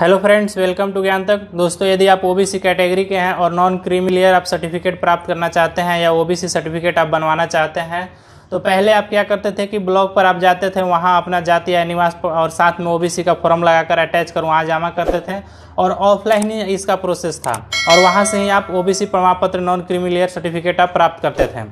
hello friends welcome to ज्ञान तक दोस्तों यदि आप ओबीसी कैटेगरी के हैं और नॉन क्रीमिलियर आप सर्टिफिकेट प्राप्त करना चाहते हैं या ओबीसी सर्टिफिकेट आप बनवाना चाहते हैं तो पहले आप क्या करते थे कि ब्लॉक पर आप जाते थे वहाँ अपना जाति या निवास और साथ में ओबीसी का फॉर्म लगाकर अटैच कर वहाँ जमा करते थे और ऑफलाइन ही इसका प्रोसेस था और वहाँ से ही आप ओ बी सी प्रमाण पत्र नॉन क्रिमिलियर सर्टिफिकेट आप प्राप्त करते थे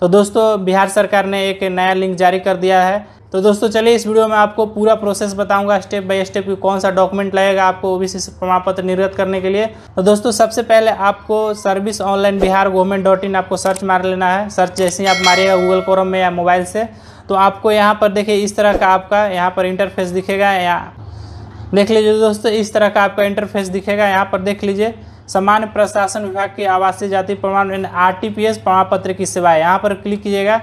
तो दोस्तों बिहार सरकार ने एक नया लिंक जारी कर दिया है तो दोस्तों चलिए इस वीडियो में आपको पूरा प्रोसेस बताऊंगा स्टेप बाय स्टेप कि कौन सा डॉक्यूमेंट लगेगा आपको ओ सी प्रमाण पत्र निर्गत करने के लिए तो दोस्तों सबसे पहले आपको service online Bihar government dot in आपको सर्च मार लेना है सर्च जैसे ही आप मारिएगा गूगल क्रोम में या मोबाइल से तो आपको यहाँ पर देखिए इस तरह का आपका यहाँ पर इंटरफेस दिखेगा या देख लीजिए दोस्तों इस तरह का आपका इंटरफेस दिखेगा यहाँ पर देख लीजिए सामान्य प्रशासन विभाग की आवासीय जाति प्रमाण आर टी पी एस प्रमाण पत्र की सेवा यहाँ पर क्लिक कीजिएगा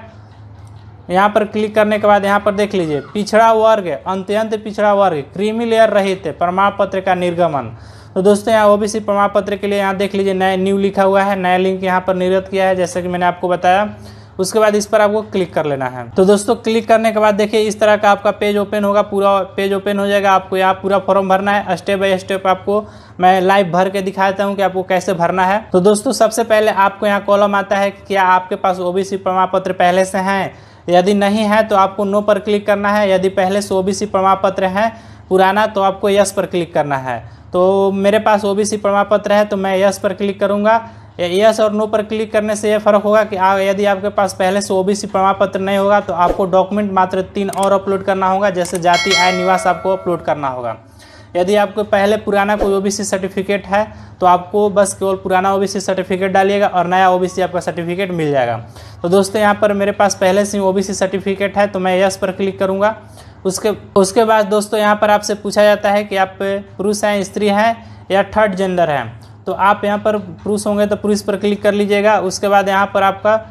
यहाँ पर क्लिक करने के बाद यहाँ पर देख लीजिए पिछड़ा वर्ग अंत्यंत पिछड़ा वर्ग क्रीमी लेयर रहित प्रमाण पत्र का निर्गमन तो दोस्तों यहाँ ओबीसी प्रमाण पत्र के लिए यहाँ देख लीजिए नया न्यू लिखा हुआ है नया लिंक यहाँ पर निर्गत किया है जैसा कि मैंने आपको बताया उसके बाद इस पर आपको क्लिक कर लेना है तो दोस्तों क्लिक करने के बाद देखिए इस तरह का आपका पेज ओपन होगा पूरा पेज ओपन हो जाएगा आपको यहाँ पूरा फॉर्म भरना है स्टेप बाय स्टेप आपको मैं लाइव भर के दिखाता हूँ कि आपको कैसे भरना है तो दोस्तों सबसे पहले आपको यहाँ कॉलम आता है कि क्या आपके पास ओबीसी प्रमाण पत्र पहले से हैं यदि नहीं है तो आपको नो पर क्लिक करना है यदि पहले से ओबीसी प्रमाण पत्र है पुराना तो आपको यस पर क्लिक करना है तो मेरे पास ओबीसी प्रमाण पत्र है तो मैं यस पर क्लिक करूँगा यस और नो पर क्लिक करने से यह फ़र्क होगा कि आ, यदि आपके पास पहले से ओबीसी प्रमाण पत्र नहीं होगा तो आपको डॉक्यूमेंट मात्र तीन और अपलोड करना होगा जैसे जाति आय निवास आपको अपलोड करना होगा यदि आपको पहले पुराना कोई ओबीसी सर्टिफिकेट है तो आपको बस केवल पुराना ओबीसी सर्टिफिकेट डालिएगा और नया ओबीसी आपका सर्टिफिकेट मिल जाएगा तो दोस्तों यहाँ पर मेरे पास पहले से ओबीसी सर्टिफिकेट है तो मैं यस पर क्लिक करूँगा उसके उसके बाद दोस्तों यहाँ पर आपसे पूछा जाता है कि आप पुरुष हैं स्त्री हैं या थर्ड जेंडर हैं तो आप यहाँ पर पुरुष होंगे तो पुरुष पर क्लिक कर लीजिएगा उसके बाद यहाँ पर आपका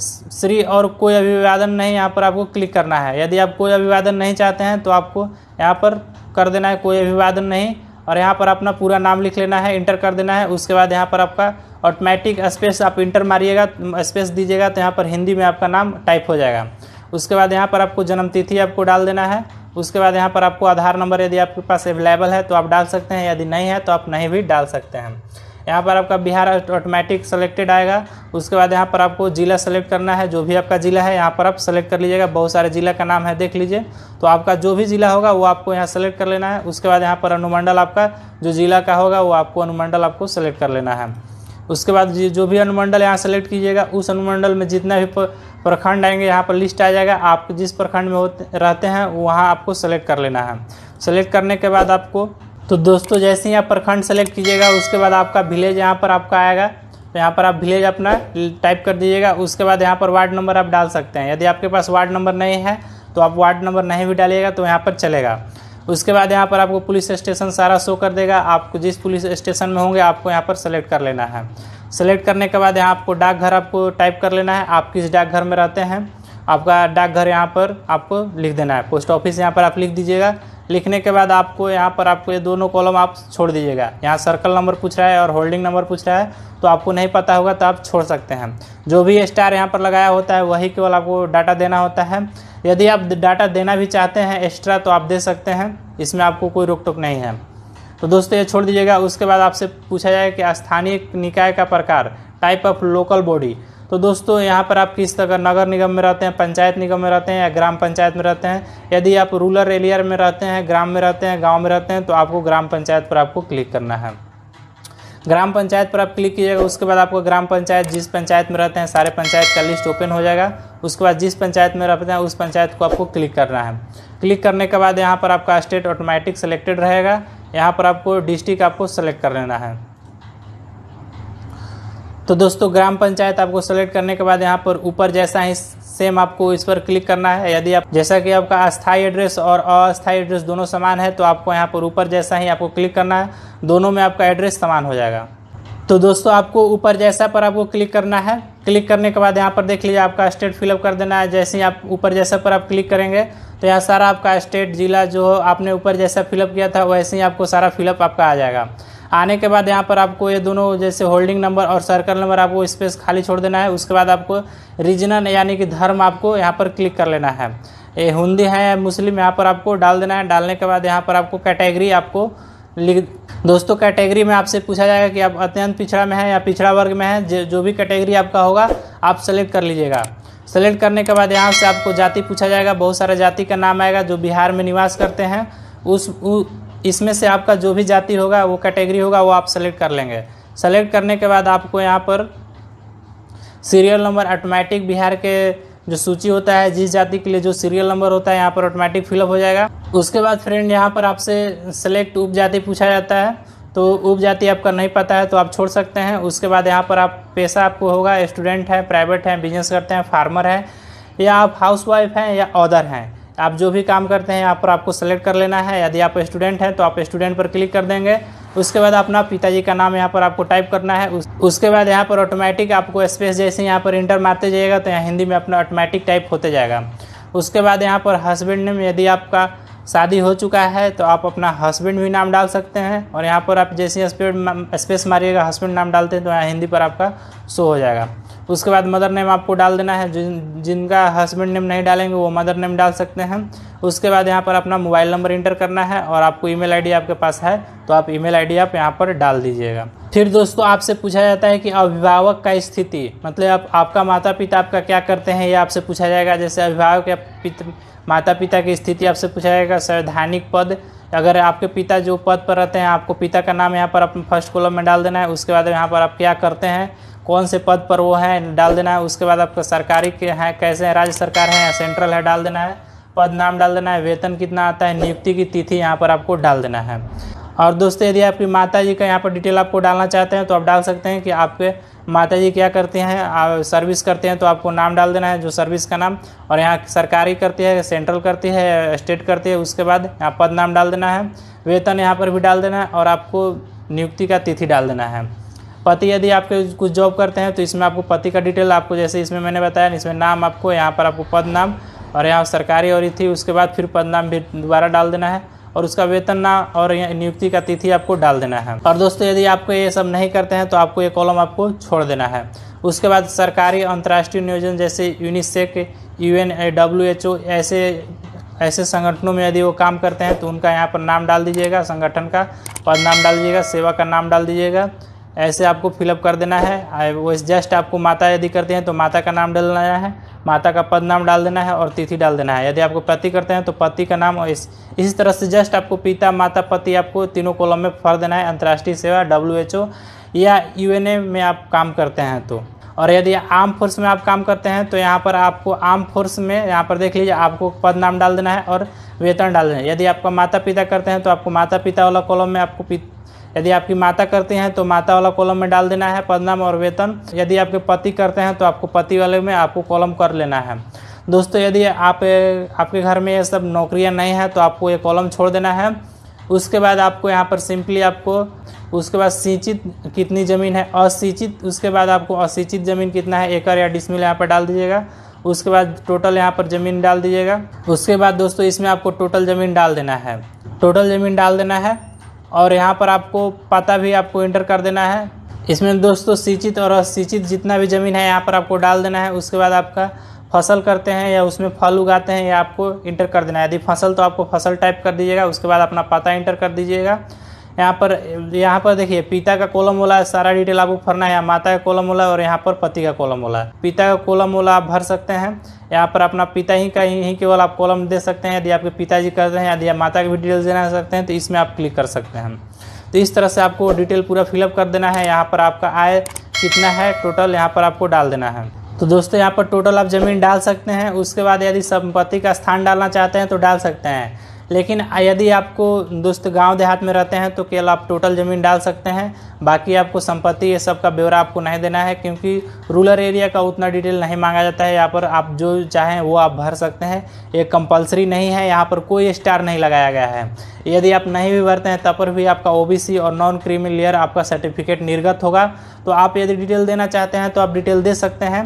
श्री और कोई अभिवादन नहीं यहाँ पर आपको क्लिक करना है यदि आप कोई अभिवादन नहीं चाहते हैं तो आपको यहाँ पर कर देना है कोई अभिवादन नहीं और यहाँ पर अपना पूरा नाम लिख लेना है इंटर कर देना है उसके बाद यहाँ पर आपका ऑटोमेटिक स्पेस आप इंटर मारिएगा स्पेस दीजिएगा तो यहाँ पर हिंदी में आपका नाम टाइप हो जाएगा उसके बाद यहाँ पर आपको जन्मतिथि आपको डाल देना है उसके बाद यहाँ पर आपको आधार नंबर यदि आपके पास अवेलेबल है तो आप डाल सकते हैं यदि नहीं है तो आप नहीं भी डाल सकते हैं यहाँ पर आपका बिहार ऑटोमेटिक सेलेक्टेड आएगा उसके बाद यहाँ पर आपको ज़िला सेलेक्ट करना है जो भी आपका ज़िला है यहाँ पर आप सेलेक्ट कर लीजिएगा बहुत सारे ज़िला का नाम है देख लीजिए तो आपका जो भी ज़िला होगा वो आपको यहाँ सेलेक्ट कर लेना है उसके बाद यहाँ पर अनुमंडल आपका जो ज़िला का होगा वो आपको अनुमंडल आपको सेलेक्ट कर लेना है उसके बाद जो भी अनुमंडल यहाँ सेलेक्ट कीजिएगा उस अनुमंडल में जितना भी प्रखंड आएंगे यहाँ पर लिस्ट आ जाएगा आप जिस प्रखंड में होते रहते हैं वहाँ आपको सेलेक्ट कर लेना है सेलेक्ट करने के बाद आपको तो दोस्तों जैसे ही आप प्रखंड सेलेक्ट कीजिएगा उसके बाद आपका विलेज यहाँ पर आपका आएगा तो यहाँ पर आप विलेज अपना टाइप कर दीजिएगा उसके बाद यहाँ पर वार्ड नंबर आप डाल सकते हैं यदि आपके पास वार्ड नंबर नहीं है तो आप वार्ड नंबर नहीं भी डालिएगा तो यहाँ पर चलेगा उसके बाद यहाँ पर आपको पुलिस स्टेशन सारा शो कर देगा आपको जिस पुलिस स्टेशन में होंगे आपको यहाँ पर सेलेक्ट कर लेना है सेलेक्ट करने के बाद यहाँ आपको डाकघर आपको टाइप कर लेना है आप किस डाकघर में रहते हैं आपका डाकघर यहाँ पर आपको लिख देना है पोस्ट ऑफिस यहाँ पर आप लिख दीजिएगा लिखने के बाद आपको यहाँ पर आपको ये दोनों कॉलम आप छोड़ दीजिएगा यहाँ सर्कल नंबर पूछ रहा है और होल्डिंग नंबर पूछ रहा है तो आपको नहीं पता होगा तो आप छोड़ सकते हैं जो भी स्टार यहाँ पर लगाया होता है वही केवल आपको डाटा देना होता है यदि आप डाटा देना भी चाहते हैं एक्स्ट्रा तो आप दे सकते हैं इसमें आपको कोई रोक टोक नहीं है तो दोस्तों ये छोड़ दीजिएगा उसके बाद आपसे पूछा जाए कि स्थानीय निकाय का प्रकार टाइप ऑफ लोकल बॉडी तो दोस्तों यहाँ पर आप किस तरह नगर निगम में रहते हैं पंचायत निगम में रहते हैं या ग्राम पंचायत में रहते हैं यदि आप रूरल एरिया में रहते हैं ग्राम में रहते हैं गाँव में रहते हैं तो आपको ग्राम पंचायत पर आपको क्लिक करना है ग्राम पंचायत पर आप क्लिक कीजिएगा उसके बाद आपको ग्राम पंचायत जिस पंचायत में रहते हैं सारे पंचायत का लिस्ट ओपन हो जाएगा उसके बाद जिस पंचायत में रहते हैं उस पंचायत को आपको क्लिक करना है क्लिक करने के बाद यहाँ पर आपका स्टेट ऑटोमेटिक सेलेक्टेड रहेगा यहाँ पर आपको डिस्ट्रिक्ट आपको सेलेक्ट कर लेना है तो दोस्तों ग्राम पंचायत आपको सेलेक्ट करने के बाद यहाँ पर ऊपर जैसा ही सेम आपको इस पर क्लिक करना है यदि आप जैसा कि आपका अस्थायी एड्रेस और अस्थायी एड्रेस दोनों समान है तो आपको यहाँ पर ऊपर जैसा ही आपको क्लिक करना है दोनों में आपका एड्रेस समान हो जाएगा तो दोस्तों आपको ऊपर जैसा पर आपको क्लिक करना है क्लिक करने के बाद यहाँ पर देख लीजिए आपका स्टेट फिलअप कर देना है जैसे ही आप ऊपर जैसा पर आप क्लिक करेंगे तो यहाँ सारा आपका स्टेट ज़िला जो आपने ऊपर जैसा फिलअप किया था वैसे ही आपको सारा फिलअप आपका आ जाएगा आने के बाद यहाँ पर आपको ये दोनों जैसे होल्डिंग नंबर और सर्कल नंबर आपको स्पेस खाली छोड़ देना है उसके बाद आपको रीजनल यानी कि धर्म आपको यहाँ पर क्लिक कर लेना है ये हिंदी है या मुस्लिम यहाँ पर आपको डाल देना है डालने के बाद यहाँ पर आपको कैटेगरी आपको लिख दोस्तों कैटेगरी में आपसे पूछा जाएगा कि आप अत्यंत पिछड़ा में है या पिछड़ा वर्ग में है जो भी कैटेगरी आपका होगा आप सेलेक्ट कर लीजिएगा सेलेक्ट करने के बाद यहाँ से आपको जाति पूछा जाएगा बहुत सारे जाति का नाम आएगा जो बिहार में निवास करते हैं उस इसमें से आपका जो भी जाति होगा वो कैटेगरी होगा वो आप सेलेक्ट कर लेंगे सेलेक्ट करने के बाद आपको यहाँ पर सीरियल नंबर ऑटोमेटिक बिहार के जो सूची होता है जिस जाति के लिए जो सीरियल नंबर होता है यहाँ पर ऑटोमेटिक फिलअप हो जाएगा उसके बाद फ्रेंड यहाँ पर आपसे सेलेक्ट उप जाति पूछा जाता है तो उप जाति आपका नहीं पता है तो आप छोड़ सकते हैं उसके बाद यहाँ पर आप पैसा आपको होगा स्टूडेंट है प्राइवेट है बिजनेस करते हैं फार्मर है या आप हाउस वाइफ हैं या ऑदर हैं आप जो भी काम करते हैं यहाँ पर आपको सेलेक्ट कर लेना है यदि आप स्टूडेंट हैं तो आप स्टूडेंट पर क्लिक कर देंगे उसके बाद अपना पिताजी का नाम यहाँ पर आपको टाइप करना है उस, उसके बाद यहाँ पर ऑटोमेटिक आपको स्पेस जैसे यहाँ पर इंटर मारते जाइएगा तो यहाँ हिंदी में अपना ऑटोमेटिक टाइप होते जाएगा उसके बाद यहाँ पर हस्बैंड नेम यदि आपका शादी हो चुका है तो आप अपना हस्बैंड भी नाम डाल सकते हैं और यहाँ पर आप जैसे स्पेस मारिएगा हस्बैंड नाम डालते हैं तो यहाँ हिंदी पर आपका शो हो जाएगा उसके बाद मदर नेम आपको डाल देना है जिन जिनका हस्बैंड नेम नहीं डालेंगे वो मदर नेम डाल सकते हैं उसके बाद यहाँ पर अपना मोबाइल नंबर इंटर करना है और आपको ईमेल आईडी आपके पास है तो आप ईमेल आईडी आप यहाँ पर डाल दीजिएगा फिर दोस्तों आपसे पूछा जाता है कि अभिभावक का स्थिति मतलब आप, आपका माता पिता आपका क्या करते हैं ये आपसे पूछा जाएगा जैसे अभिभावक या माता पिता की स्थिति आपसे पूछा जाएगा संवैधानिक पद अगर आपके पिता जो पद पर रहते हैं आपको पिता का नाम यहाँ पर अपने फर्स्ट कॉलम में डाल देना है उसके बाद यहाँ पर आप क्या करते हैं कौन से पद पर वो हैं डाल देना है उसके बाद आपका सरकारी के हैं कैसे हैं राज्य सरकार है या सेंट्रल है डाल देना है पद नाम डाल देना है वेतन कितना आता है नियुक्ति की तिथि यहाँ पर आपको डाल देना है और दोस्तों यदि आपकी माता जी का यहाँ पर डिटेल आपको डालना चाहते हैं तो आप डाल सकते हैं कि आपके माता जी क्या करते हैं सर्विस करते हैं तो आपको नाम डाल देना है जो सर्विस का नाम और यहाँ सरकारी करती है सेंट्रल करती है स्टेट करती है उसके बाद यहाँ पद नाम डाल देना है वेतन यहाँ पर भी डाल देना है और आपको नियुक्ति का तिथि डाल देना है पति यदि आपके कुछ जॉब करते हैं तो इसमें आपको पति का डिटेल आपको जैसे इसमें मैंने बताया इसमें नाम आपको यहाँ पर आपको पद नाम और यहाँ सरकारी और थी उसके बाद फिर पद नाम भी दोबारा डाल देना है और उसका वेतन ना और नियुक्ति का तिथि आपको डाल देना है और दोस्तों यदि आपको ये सब नहीं करते हैं तो आपको ये कॉलम आपको छोड़ देना है उसके बाद सरकारी अंतर्राष्ट्रीय नियोजन जैसे UNICEF U N W H O ऐसे ऐसे संगठनों में यदि वो काम करते हैं तो उनका यहाँ पर नाम डाल दीजिएगा संगठन का पद नाम डाल दीजिएगा सेवा का नाम डाल दीजिएगा ऐसे आपको फिलअप कर देना है वो जस्ट आपको माता यदि करते हैं तो माता का नाम डाल देना है माता का पद नाम डाल देना है और तिथि डाल देना है यदि आपको पति करते हैं तो पति का नाम और इस इसी तरह से जस्ट आपको पिता माता पति आपको तीनों कॉलम में भर देना है अंतर्राष्ट्रीय सेवा डब्ल्यू या यू में आप काम करते हैं तो और यदि आर्म फोर्स में आप काम करते हैं तो यहाँ पर आपको आर्म फोर्स में यहाँ पर देख लीजिए आपको पद नाम डाल देना है और वेतन डाल देना है यदि आपका माता पिता करते हैं तो आपको माता पिता वाला कॉलम में आपको यदि आपकी माता करती हैं तो माता वाला कॉलम में डाल देना है पदनाम और वेतन यदि आपके पति करते हैं तो आपको पति वाले में आपको कॉलम कर लेना है दोस्तों यदि आप आपके घर में ये सब नौकरियां नहीं हैं तो आपको ये कॉलम छोड़ देना है उसके बाद आपको यहाँ पर सिंपली आपको उसके बाद सिंचित कितनी ज़मीन है असिंचित उसके बाद आपको असिंचित ज़मीन कितना है एकड़ या डिसमिल यहाँ पर डाल दीजिएगा उसके बाद टोटल यहाँ पर ज़मीन डाल दीजिएगा उसके बाद दोस्तों इसमें आपको टोटल ज़मीन डाल देना है टोटल ज़मीन डाल देना है और यहाँ पर आपको पता भी आपको इंटर कर देना है इसमें दोस्तों सिंचित और असिंचित जितना भी ज़मीन है यहाँ पर आपको डाल देना है उसके बाद आपका फसल करते हैं या उसमें फल उगाते हैं या आपको इंटर कर देना है यदि फसल तो आपको फसल टाइप कर दीजिएगा उसके बाद अपना पता इंटर कर दीजिएगा यहाँ पर यहाँ पर देखिए पिता का कॉलम वाला है सारा डिटेल आपको भरना है माता का कॉलम वाला है और यहाँ पर पति का कॉलम वाला है पिता का कॉलम वाला आप भर सकते हैं यहाँ पर अपना पिता ही का ही केवल आप कॉलम दे सकते हैं यदि आपके पिताजी कर रहे हैं यदि माता की भी डिटेल देना सकते हैं तो इसमें आप क्लिक कर सकते हैं तो इस तरह से आपको डिटेल पूरा फिलअप कर देना है यहाँ पर आपका आय कितना है टोटल यहाँ पर आपको डाल देना है तो दोस्तों यहाँ पर टोटल आप ज़मीन डाल सकते हैं उसके बाद यदि संपत्ति का स्थान डालना चाहते हैं तो डाल सकते हैं लेकिन यदि आपको दोस्त गांव देहात में रहते हैं तो केवल आप टोटल ज़मीन डाल सकते हैं बाकी आपको संपत्ति ये सब का ब्यौरा आपको नहीं देना है क्योंकि रूरल एरिया का उतना डिटेल नहीं मांगा जाता है यहाँ पर आप जो चाहें वो आप भर सकते हैं ये कंपलसरी नहीं है यहाँ पर कोई स्टार नहीं लगाया गया है यदि आप नहीं भी भरते हैं तब पर भी आपका ओ और नॉन लेयर आपका सर्टिफिकेट निर्गत होगा तो आप यदि डिटेल देना चाहते हैं तो आप डिटेल दे सकते हैं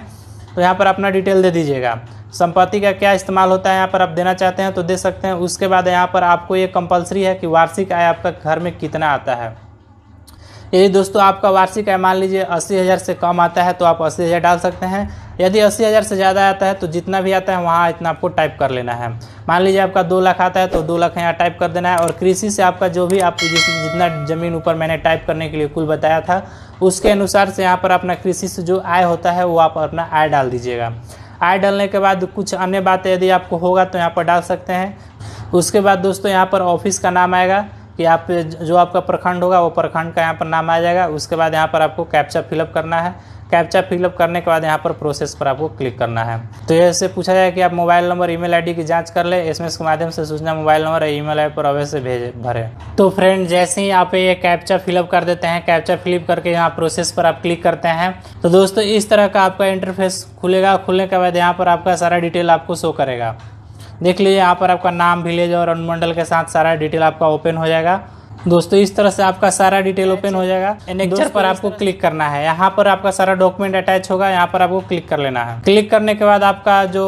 तो यहाँ पर अपना डिटेल दे दीजिएगा संपत्ति का क्या इस्तेमाल होता है यहाँ पर आप देना चाहते हैं तो दे सकते हैं उसके बाद यहाँ पर आपको ये कंपलसरी है कि वार्षिक आय आपका घर में कितना आता है यदि दोस्तों आपका वार्षिक आय मान लीजिए अस्सी हज़ार से कम आता है तो आप अस्सी हज़ार डाल सकते हैं यदि अस्सी हज़ार से ज़्यादा आता है तो जितना भी आता है वहाँ इतना आपको टाइप कर लेना है मान लीजिए आपका दो लाख आता है तो दो लाख यहाँ टाइप कर देना है और कृषि से आपका जो भी आप जितना ज़मीन ऊपर मैंने टाइप करने के लिए कुल बताया था उसके अनुसार से यहाँ पर अपना कृषि से जो आय होता है वो आप अपना आय डाल दीजिएगा आय डालने के बाद कुछ अन्य बातें यदि आपको होगा तो यहाँ पर डाल सकते हैं उसके बाद दोस्तों यहाँ पर ऑफिस का नाम आएगा कि आप जो आपका प्रखंड होगा वो प्रखंड का यहाँ पर नाम आ जाएगा उसके बाद यहाँ पर आपको कैप्चा फिलअप करना है कैप्चा फिलअप करने के बाद यहाँ पर प्रोसेस पर आपको क्लिक करना है तो ऐसे पूछा जाए कि आप मोबाइल नंबर ईमेल आईडी की जांच कर ले एसएमएस के माध्यम से सूचना मोबाइल नंबर और ईमेल आई पर अवश्य भेज भरे तो फ्रेंड जैसे ही आप ये कैप्चा फिलअप कर देते हैं कैप्चा फिलअप करके यहाँ प्रोसेस पर आप क्लिक करते हैं तो दोस्तों इस तरह का आपका इंटरफेस खुलेगा खुलने के बाद यहाँ पर आपका सारा डिटेल आपको शो करेगा देख लीजिए यहाँ पर आपका नाम विलेज और अनुमंडल के साथ सारा डिटेल आपका ओपन हो जाएगा दोस्तों इस तरह से आपका सारा डिटेल ओपन हो जाएगा एनेक्चर पर आपको क्लिक करना है यहाँ पर आपका सारा डॉक्यूमेंट अटैच होगा यहाँ पर आपको क्लिक कर लेना है क्लिक करने के बाद आपका जो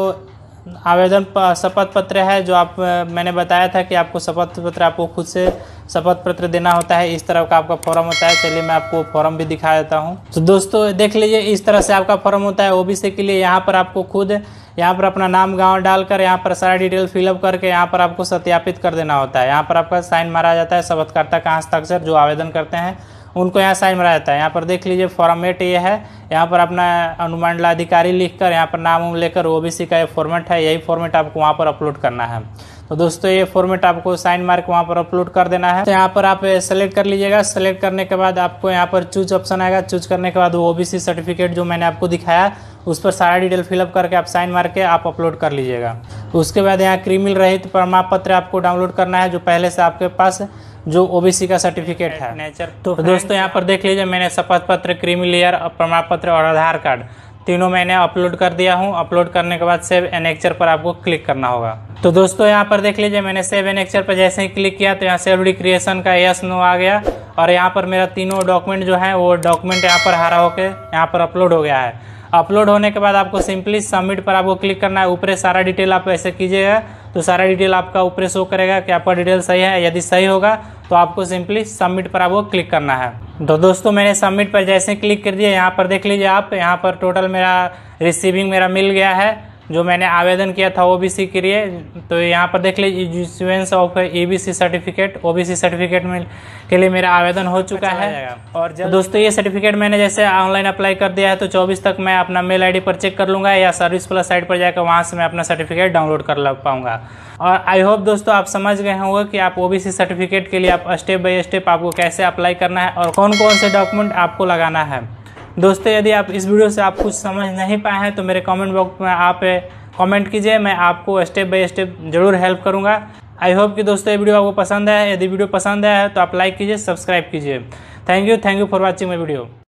आवेदन शपथ पत्र है जो आप मैंने बताया था कि आपको शपथ पत्र आपको खुद से शपथ पत्र देना होता है इस तरह का आपका फॉर्म होता है चलिए मैं आपको फॉर्म भी दिखा देता हूँ तो दोस्तों देख लीजिए इस तरह से आपका फॉर्म होता है ओबीसी के लिए यहाँ पर आपको खुद यहाँ पर अपना नाम गांव डालकर यहाँ पर सारा डिटेल फिलअप करके यहाँ पर आपको सत्यापित कर देना होता है यहाँ पर आपका साइन मारा जाता है शपथकर्ता का हस्ताक्षर जो आवेदन करते हैं उनको यहाँ साइन मारा जाता है यहाँ पर देख लीजिए फॉर्मेट ये है यहाँ पर अपना अनुमंडला अधिकारी लिख कर यहाँ पर नाम लेकर ओ का ये फॉर्मेट है यही फॉर्मेट आपको वहाँ पर अपलोड करना है तो दोस्तों ये फॉर्मेट आपको साइन मार के वहाँ पर अपलोड कर देना है तो यहाँ पर आप सेलेक्ट कर लीजिएगा सेलेक्ट करने के बाद आपको यहाँ पर चूज ऑप्शन आएगा चूज करने के बाद वो ओबीसी सर्टिफिकेट जो मैंने आपको दिखाया उस पर सारा डिटेल फिलअप करके आप साइन मार के आप अपलोड कर लीजिएगा उसके बाद यहाँ क्रिमिल रहित प्रमाण पत्र आपको डाउनलोड करना है जो पहले से आपके पास जो ओबीसी का सर्टिफिकेट है नेचर तो, दोस्तों यहाँ पर देख लीजिए मैंने शपथ पत्र क्रीमी लेयर प्रमाण पत्र और आधार कार्ड तीनों मैंने अपलोड कर दिया हूँ अपलोड करने के बाद सेव एनेक्चर पर आपको क्लिक करना होगा तो दोस्तों यहाँ पर देख लीजिए मैंने सेव एनेक्चर पर जैसे ही क्लिक किया तो यहाँ सेव रिक्रिएशन का यस नो आ गया और यहाँ पर मेरा तीनों डॉक्यूमेंट जो है वो डॉक्यूमेंट यहाँ पर हरा होकर यहाँ पर अपलोड हो गया है अपलोड होने के बाद आपको सिंपली सबमिट पर आपको क्लिक करना है ऊपर सारा डिटेल आप ऐसे कीजिएगा तो सारा डिटेल आपका ऊपर शो करेगा कि आपका डिटेल सही है यदि सही होगा तो आपको सिंपली सबमिट पर आपको क्लिक करना है तो दोस्तों मैंने सबमिट पर जैसे क्लिक कर दिया यहाँ पर देख लीजिए आप यहाँ पर टोटल मेरा रिसीविंग मेरा मिल गया है जो मैंने आवेदन किया था ओबीसी के लिए तो यहाँ पर देख लीजिए A B C certificate OBC certificate में के लिए मेरा आवेदन हो चुका अच्छा है और जब दोस्तों ये सर्टिफिकेट मैंने जैसे ऑनलाइन अप्लाई कर दिया है तो चौबीस तक मैं अपना मेल आई पर चेक कर लूँगा या सर्विस प्लस साइट पर जाकर वहाँ से मैं अपना सर्टिफिकेट डाउनलोड कर लग पाऊँगा और आई होप दोस्तों आप समझ गए होंगे कि आप ओबीसी सर्टिफिकेट के लिए आप स्टेप बाय स्टेप आपको कैसे अप्लाई करना है और कौन कौन से डॉक्यूमेंट आपको लगाना है दोस्तों यदि आप इस वीडियो से आप कुछ समझ नहीं पाए हैं तो मेरे कमेंट बॉक्स में आप कमेंट कीजिए मैं आपको स्टेप बाय स्टेप जरूर हेल्प करूंगा आई होप कि दोस्तों ये वीडियो आपको पसंद आया यदि वीडियो पसंद आया है तो आप लाइक कीजिए सब्सक्राइब कीजिए thank you thank you for watching my video